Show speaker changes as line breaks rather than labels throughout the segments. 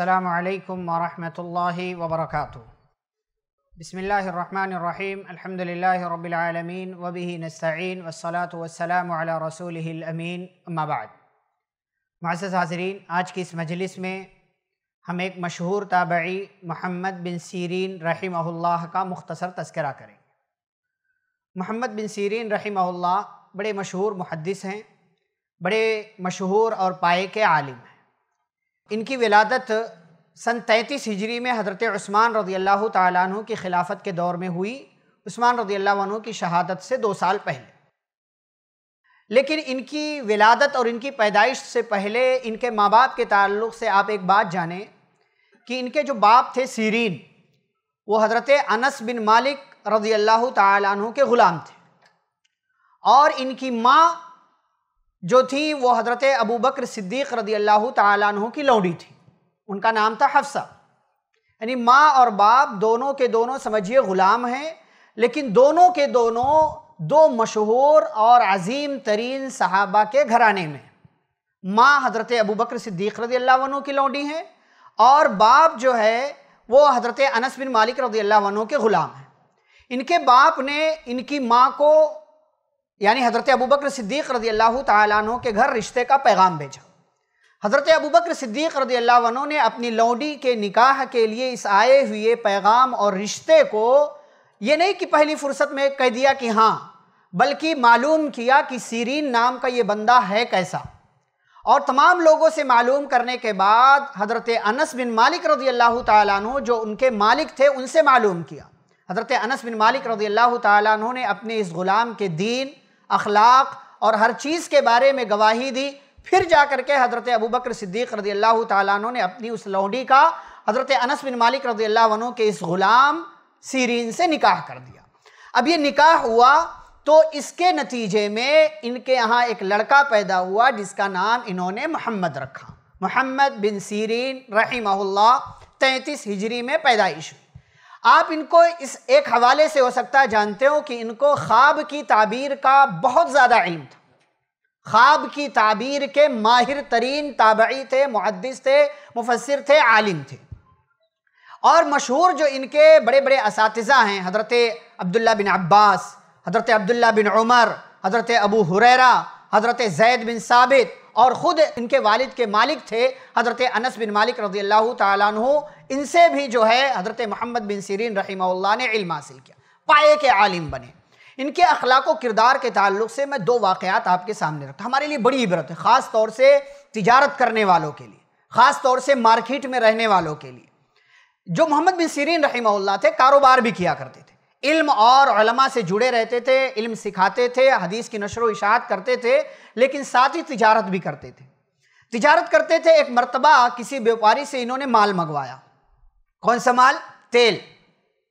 अल्लाम वरहमल वबरक बसमीम अलहमदिल्ला रबालमीन वबी नस्तीन वसलात वसलाम रसूल अमीन अम्माबाद माज़ हाजरीन आज की इस मजलिस में हम एक मशहूर ताबी मोहम्मद बिन सीरीन रहीमहुल्ला का मुख्तसर तस्करा करेंगे मोहम्मद बिन सीरीन रहीमहुल्ला बड़े मशहूर मुहदस हैं बड़े मशहूर और पाए के आलिम हैं इनकी विलादत सन तैंतीस हिजरी में हज़रत उस्मान रजी अल्लाह तु की खिलाफत के दौर में हुई उस्मान रज़ी अल्लाह की शहादत से दो साल पहले लेकिन इनकी विलादत और इनकी पैदाइश से पहले इनके माँ बाप के ताल्लुक़ से आप एक बात जानें कि इनके जो बाप थे सीरीन वो हज़रत अनस बिन मालिक रज़ी अल्लाह तु के ग़ुलाम थे और इनकी माँ जो थी वो हज़रत अबू बकर सिद्दीक़ रदी अल्लाह तु की लौड़ी थी उनका नाम था हफ्सा यानी माँ और बाप दोनों के दोनों समझिए ग़ुलाम हैं लेकिन दोनों के दोनों दो मशहूर और अजीम तरीन सहाबा के घराने में माँ हज़रत अबू बकर सिद्दीक़ रदी अल्लाह की लौंडी हैं और बाप जो है वो हज़रत अनस बिन मालिक रदी अल्लाह के ग़ुलाम हैं इनके बाप ने इनकी माँ को यानी हज़रत अबू बकर सिद्दीक़ रदी अल्लाह तु के घर रिश्ते का पैगाम भेजा हज़रत अबू बकर सिद्दीक़ रदी अल्लाह ने अपनी लौडी के निकाह के लिए इस आए हुए पैगाम और रिश्ते को ये नहीं कि पहली फुर्सत में कह दिया कि हाँ बल्कि मालूम किया कि सीरीन नाम का ये बंदा है कैसा और तमाम लोगों से मालूम करने के बाद हज़रत अनस बिन मालिक रदी अल्लाह तु जो उनके मालिक थे उनसे मालूम किया हज़रत अनस बिन मालिक रदी अल्लाह तु ने अपने इस ग़ुलाम के दीन अखलाक और हर चीज़ के बारे में गवाही दी फिर जा कर के हज़रत अबू बकर सिद्दीक रजी अल्लाह तु ने अपनी उस लौडी का हज़रत अनस बिन मालिक रजी अल्लाह के इस ग़ुलाम सीरीन से निकाह कर दिया अब ये निकाह हुआ तो इसके नतीजे में इनके यहाँ एक लड़का पैदा हुआ जिसका नाम इन्होंने मोहम्मद रखा मोहम्मद बिन सीरीन रही तैंतीस हिजरी में पैदाइश हुई आप इनको इस एक हवाले से हो सकता है जानते हो कि इनको ख्वाब की ताबीर का बहुत ज़्यादा इल्म था ख्वाब की ताबीर के माहिर तरीन ताबी थे मुहदस थे मुफसर थे आलिम थे और मशहूर जो इनके बड़े बड़े इस हैं हज़रत अब्दुल्ला बिन अब्बास हज़रत अब्दुल्ला बिन उमर हज़रत अबू हुररा हज़रत जैद बिन साबित और ख़ुद इनके वालिद के मालिक थे हज़रत अनस बिन मालिक रजी अल्लाह तु इनसे भी जो है हज़रत मोहम्मद बिन सीरीन रहीम्ला ने इल्म हासिल किया पाए के आलिम बने इनके अखलाक किरदार के ताल्लुक से मैं दो वाक़ात आपके सामने रखता हमारे लिए बड़ी इबरत है ख़ास तौर से तिजारत करने वालों के लिए ख़ास तौर से मार्केट में रहने वालों के लिए जो मोहम्मद बिन सीरीन रही थे कारोबार भी किया करते थे इल्म और से जुड़े रहते थे इल्म सिखाते थे हदीस की नशर इशात करते थे लेकिन साथ ही तिजारत भी करते थे तिजारत करते थे एक मरतबा किसी व्यापारी से इन्होंने माल मंगवाया कौन सा माल तेल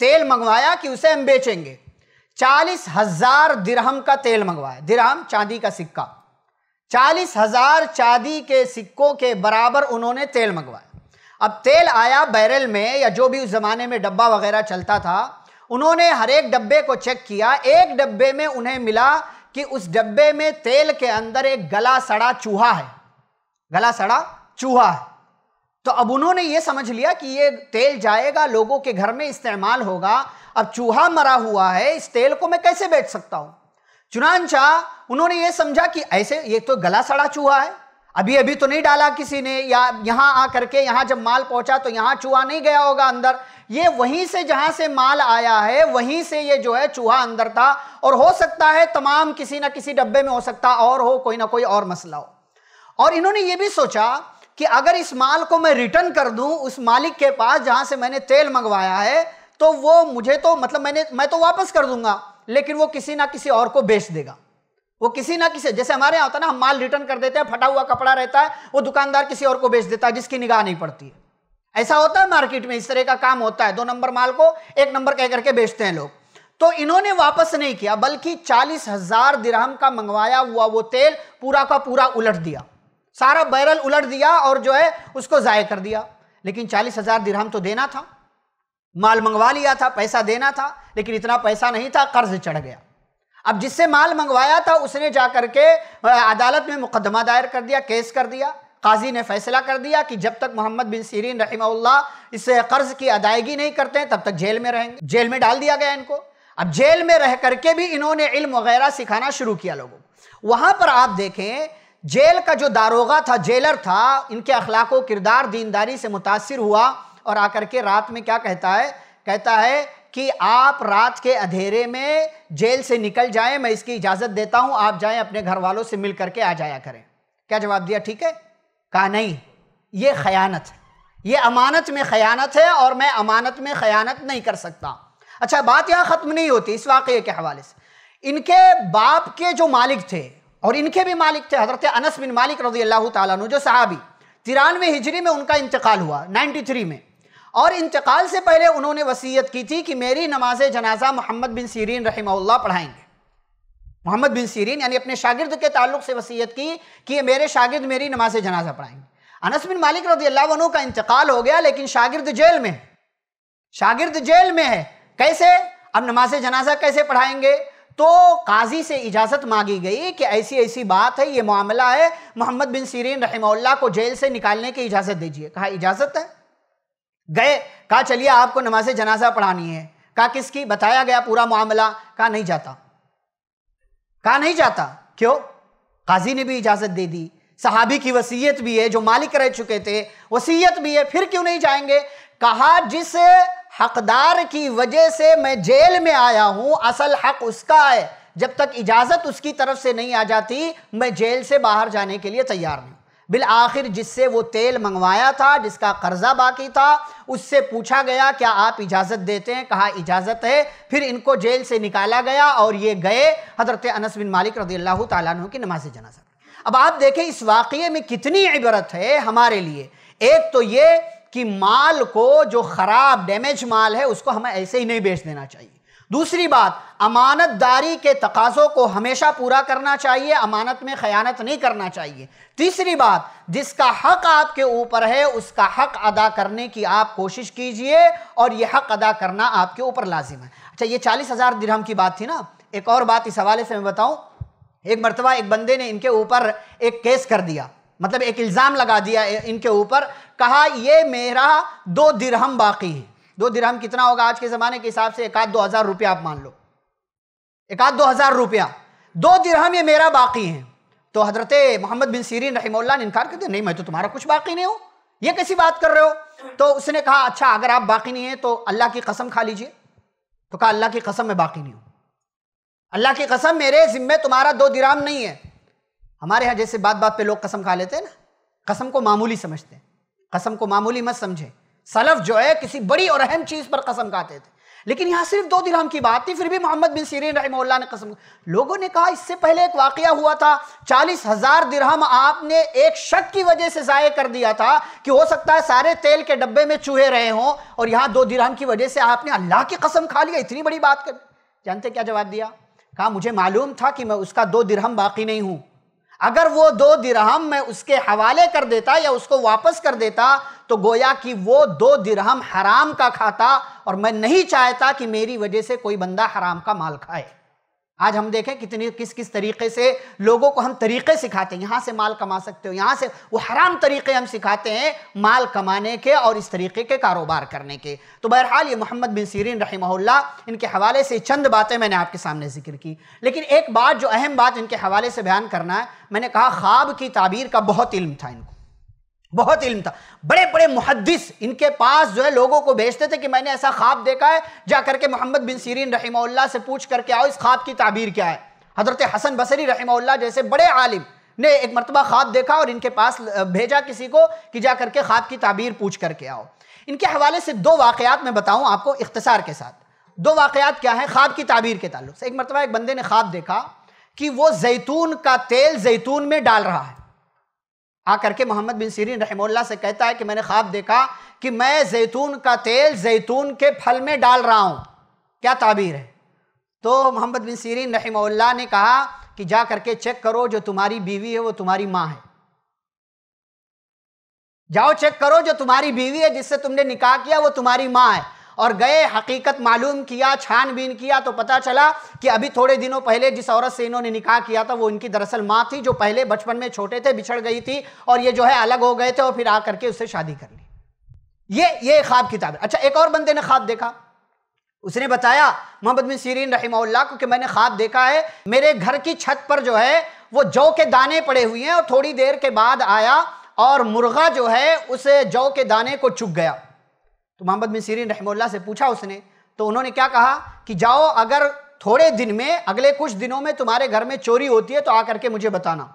तेल मंगवाया कि उसे हम बेचेंगे चालीस हजार दिरहम का तेल मंगवाया दिरहम चांदी का सिक्का चालीस हजार चांदी के सिक्कों के बराबर उन्होंने तेल मंगवाया अब तेल आया बैरल में या जो भी उस ज़माने में डब्बा वगैरह चलता था उन्होंने हर एक डब्बे को चेक किया एक डब्बे में उन्हें मिला कि उस डब्बे में तेल के अंदर एक गला सड़ा चूहा है गला सड़ा चूहा है तो अब उन्होंने ये समझ लिया कि ये तेल जाएगा लोगों के घर में इस्तेमाल होगा अब चूहा मरा हुआ है इस तेल को मैं कैसे बेच सकता हूं चुनानचा उन्होंने ये समझा कि ऐसे ये तो गला सड़ा चूहा है अभी अभी तो नहीं डाला किसी ने या यहां आकर के यहां जब माल पहुंचा तो यहां चूहा नहीं गया होगा अंदर ये वहीं से जहां से माल आया है वहीं से ये जो है चूहा अंदर था और हो सकता है तमाम किसी ना किसी डब्बे में हो सकता और हो कोई ना कोई और मसला हो और इन्होंने ये भी सोचा कि अगर इस माल को मैं रिटर्न कर दूं उस मालिक के पास जहां से मैंने तेल मंगवाया है तो वो मुझे तो मतलब मैंने मैं तो वापस कर दूंगा लेकिन वो किसी ना किसी और को बेच देगा वो किसी ना किसी जैसे हमारे यहाँ होता है ना हम माल रिटर्न कर देते हैं फटा हुआ कपड़ा रहता है वो दुकानदार किसी और को बेच देता है जिसकी निगाह नहीं पड़ती है ऐसा होता है मार्केट में इस तरह का काम होता है दो नंबर माल को एक नंबर कह करके बेचते हैं लोग तो इन्होंने वापस नहीं किया बल्कि चालीस हजार दिरहम का मंगवाया हुआ वो तेल पूरा का पूरा उलट दिया सारा बैरल उलट दिया और जो है उसको ज़ाय कर दिया लेकिन चालीस हजार दिरहम तो देना था माल मंगवा लिया था पैसा देना था लेकिन इतना पैसा नहीं था कर्ज चढ़ गया अब जिससे माल मंगवाया था उसने जा करके अदालत में मुकदमा दायर कर दिया केस कर दिया काजी ने फैसला कर दिया कि जब तक मोहम्मद बिन सीरीन रही इस कर्ज की अदायगी नहीं करते हैं तब तक जेल में रहेंगे जेल में डाल दिया गया इनको अब जेल में रह करके भी इन्होंने इल्म वगैरह सिखाना शुरू किया लोगों वहां वहाँ पर आप देखें जेल का जो दारोगा था जेलर था इनके अखलाको किरदार दीनदारी से मुतासर हुआ और आकर के रात में क्या कहता है कहता है कि आप रात के अंधेरे में जेल से निकल जाएं मैं इसकी इजाज़त देता हूं आप जाएं अपने घर वालों से मिल करके आ जाया करें क्या जवाब दिया ठीक है कहा नहीं ये खयानत है ये अमानत में खयानत है और मैं अमानत में खयानत नहीं कर सकता अच्छा बात यहाँ ख़त्म नहीं होती इस वाक़े के हवाले से इनके बाप के जो मालिक थे और इनके भी मालिक थे हज़रत अनस बिन मालिक रजी अल्लाह तु जो सहाबी तिरानवे हिजरी में उनका इंतकाल हुआ 93 में और इंतकाल से पहले उन्होंने वसीयत की थी कि मेरी नमाज जनाजा मोहम्मद बिन सीरीन रही पढ़ाएंगे मोहम्मद बिन सीरीन यानी अपने शागिर्द के ताल्लुक से वसीयत की कि ये मेरे शागिर्द मेरी नमाज जनाजा पढ़ाएंगे अनस बिन मालिक रजी अल्लाह का इंतकाल हो गया लेकिन शागिर्द जेल में शागिर्द जेल में है कैसे अब नमाज जनाजा कैसे पढ़ाएंगे तो काजी से इजाज़त मांगी गई कि ऐसी ऐसी बात है ये मामला है मोहम्मद बिन सीरीन रहमल्ला को जेल से निकालने की इजाज़त दीजिए कहा इजाज़त है गए कहा चलिए आपको नमाज जनाजा पढ़ानी है कहा किसकी बताया गया पूरा मामला कहा नहीं जाता कहा नहीं जाता क्यों काजी ने भी इजाजत दे दी साहबी की वसीयत भी है जो मालिक रह चुके थे वसीयत भी है फिर क्यों नहीं जाएंगे कहा जिस हकदार की वजह से मैं जेल में आया हूं असल हक उसका है जब तक इजाजत उसकी तरफ से नहीं आ जाती मैं जेल से बाहर जाने के लिए तैयार नहीं बिल आखिर जिससे वो तेल मंगवाया था जिसका कर्जा बाकी था उससे पूछा गया क्या आप इजाज़त देते हैं कहा इजाज़त है फिर इनको जेल से निकाला गया और ये गए हजरत अनस बिन मालिक रदी अल्लाह तु की नमाज जनाजा अब आप देखें इस वाक़े में कितनी इबरत है हमारे लिए एक तो ये कि माल को जो ख़राब डैमेज माल है उसको हमें ऐसे ही नहीं बेच देना चाहिए दूसरी बात अमानत दारी के तकाज़ों को हमेशा पूरा करना चाहिए अमानत में ख़यानत नहीं करना चाहिए तीसरी बात जिसका हक आपके ऊपर है उसका हक अदा करने की आप कोशिश कीजिए और यह हक अदा करना आपके ऊपर लाजिम है अच्छा ये चालीस हज़ार दिरहम की बात थी ना एक और बात इस हवाले से मैं बताऊँ एक मरतबा एक बंदे ने इनके ऊपर एक केस कर दिया मतलब एक इल्ज़ाम लगा दिया इनके ऊपर कहा ये मेरा दो दिरहम बाकी है दो दिरहम कितना होगा आज के ज़माने के हिसाब से एक आध दो हज़ार रुपया आप मान लो एक आध दो हज़ार रुपया दो दिरहम ये मेरा बाकी है तो हज़रत मोहम्मद बिन सीरीन रहीमल्ला ने इनकार कर दिया नहीं मैं तो तुम्हारा कुछ बाकी नहीं हूं ये कैसी बात कर रहे हो तो उसने कहा अच्छा अगर आप बाकी नहीं है तो अल्लाह की कसम खा लीजिए तो कहा अल्लाह की कसम मैं बाकी नहीं हूं अल्लाह की कसम मेरे जिम्मे तुम्हारा दो दिराम नहीं है हमारे यहां जैसे बात बात पे लोग कसम खा लेते हैं ना कसम को मामूली समझते हैं कसम को मामूली मत समझे सलफ जो है किसी बड़ी और अहम चीज़ पर कसम खाते थे लेकिन यहाँ सिर्फ दो दिरहम की बात थी फिर भी मोहम्मद बिन सीरीन रही ने कसम लोगों ने कहा इससे पहले एक वाक़ हुआ था चालीस हज़ार दिरहम आपने एक शक की वजह से ज़ाय कर दिया था कि हो सकता है सारे तेल के डब्बे में चूहे रहे हों और यहाँ दो दिरहम की वजह से आपने अल्लाह की कसम खा लिया इतनी बड़ी बात कर जानते क्या जवाब दिया कहा मुझे मालूम था कि मैं उसका दो दिरहम बाकी नहीं हूँ अगर वो दो दिरहम मैं उसके हवाले कर देता या उसको वापस कर देता तो गोया कि वो दो दिरहम हराम का खाता और मैं नहीं चाहता कि मेरी वजह से कोई बंदा हराम का माल खाए आज हम देखें कितने किस किस तरीके से लोगों को हम तरीके सिखाते हैं यहाँ से माल कमा सकते हो यहाँ से वो हराम तरीके हम सिखाते हैं माल कमाने के और इस तरीके के कारोबार करने के तो बहरहाल ये मोहम्मद बिन सीरीन रही इनके हवाले से चंद बातें मैंने आपके सामने जिक्र की लेकिन एक बात जो अहम बात इनके हवाले से बयान करना है मैंने कहा ख्वाब की ताबीर का बहुत इल्म था इनको बहुत इल्म था बड़े बड़े मुहदस इनके पास जो है लोगों को भेजते थे कि मैंने ऐसा ख्वाब देखा है जा करके मोहम्मद बिन सीरीन रहीमल्ला से पूछ करके आओ इस ख्वाब की ताबीर क्या है हज़रत हसन बसरी रहमोल्ला जैसे बड़े आलिम ने एक मरतबा ख्वाब देखा और इनके पास भेजा किसी को कि जा करके ख्वाब की ताबीर पूछ करके आओ इनके हवाले से दो वाक़ात मैं बताऊँ आपको इख्तसार के साथ दो वाक़ात क्या है ख्वाब की ताबीर के तल्ल से एक मरतबा एक बंदे ने ख्वाब देखा कि वो जैतून का तेल जैतून में डाल रहा है आकर के मोहम्मद बिन सीरीन रहमोल्ला से कहता है कि मैंने ख्वाब देखा कि मैं जैतून का तेल जैतून के फल में डाल रहा हूँ क्या ताबीर है तो मोहम्मद बिन सीरीन रहमोल्ला ने कहा कि जा करके चेक करो जो तुम्हारी बीवी है वो तुम्हारी माँ है जाओ चेक करो जो तुम्हारी बीवी है जिससे तुमने निकाह किया वो तुम्हारी माँ है और गए हकीकत मालूम किया छानबीन किया तो पता चला कि अभी थोड़े दिनों पहले जिस औरत से इन्होंने निकाह किया था वो इनकी दरअसल माँ थी जो पहले बचपन में छोटे थे बिछड़ गई थी और ये जो है अलग हो गए थे और फिर आ करके उससे शादी कर ली ये ये ख्वाब किताब अच्छा एक और बंदे ने ख्वाब देखा उसने बताया मोहम्मद बिन सीरीन रहीमल्ला को कि मैंने ख्वाब देखा है मेरे घर की छत पर जो है वो जौ के दाने पड़े हुए हैं और थोड़ी देर के बाद आया और मुर्गा जो है उस जौ के दाने को चुग गया तो मोहम्मद बिन सीरीन रहमल्ला से पूछा उसने तो उन्होंने क्या कहा कि जाओ अगर थोड़े दिन में अगले कुछ दिनों में तुम्हारे घर में चोरी होती है तो आकर के मुझे बताना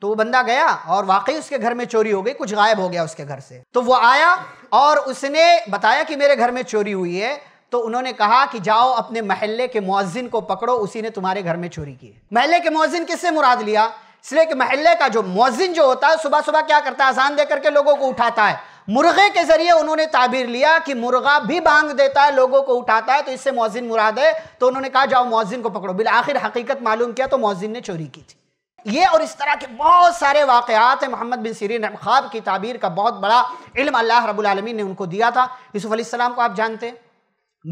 तो वो बंदा गया और वाकई उसके घर में चोरी हो गई कुछ गायब हो गया उसके घर से तो वो आया और उसने बताया कि मेरे घर में चोरी हुई है तो उन्होंने कहा कि जाओ अपने महल्ले के मुआजिन को पकड़ो उसी ने तुम्हारे घर में चोरी की महल्ले के मुआजिन किससे मुराद लिया इसलिए कि महल्ले का जो मुआजिन जो होता है सुबह सुबह क्या करता है आसान दे करके लोगों को उठाता है मुर्गे के जरिए उन्होंने ताबीर लिया कि मुर्गा भी भांग देता है लोगों को उठाता है तो इससे मोजिन मुराद है तो उन्होंने कहा जाओ मोजिन को पकड़ो बिल आखिर हकीकत मालूम किया तो मोजिन ने चोरी की थी ये और इस तरह के बहुत सारे वाक़ात हैं मोहम्मद बिन सीरीन ख्वाब की ताबीर का बहुत बड़ा इल्म अल्लाह रबालमीन ने उनको दिया था यूसुफ़ को आप जानते हैं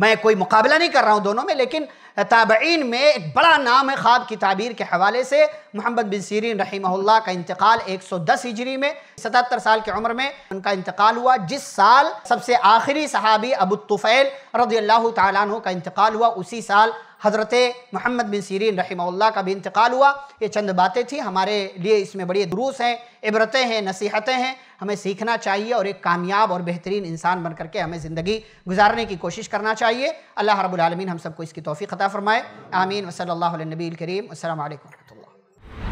मैं कोई मुकाबला नहीं कर रहा हूँ दोनों में लेकिन ताबीन में एक बड़ा नाम है ख्वाब की ताबीर के हवाले से मोहम्मद बिन सीरीन रही का इंतकाल 110 हिजरी में सतहत्तर साल की उम्र में उनका इंतकाल हुआ जिस साल सबसे आखिरी सहाबी अबू तुफ़ैल रजी अल्लाह तु का इंतकाल हुआ उसी साल हज़रत मोहम्मद बिन सीरीन रहीमल्ला का भी इंतकाल हुआ ये चंद बातें थी हमारे लिए इसमें बड़ी दुरूस हैं इबरतें हैं नसीहतें हैं हमें सीखना चाहिए और एक कामयाब और बेहतरीन इंसान बन करके हमें ज़िंदगी गुजारने की कोशिश करना चाहिए अल्लाह रबालमीन हम सबको इसकी तोफ़ी ख़ता फ़रमाए आमीन वसल नबी करीम असल वरहमल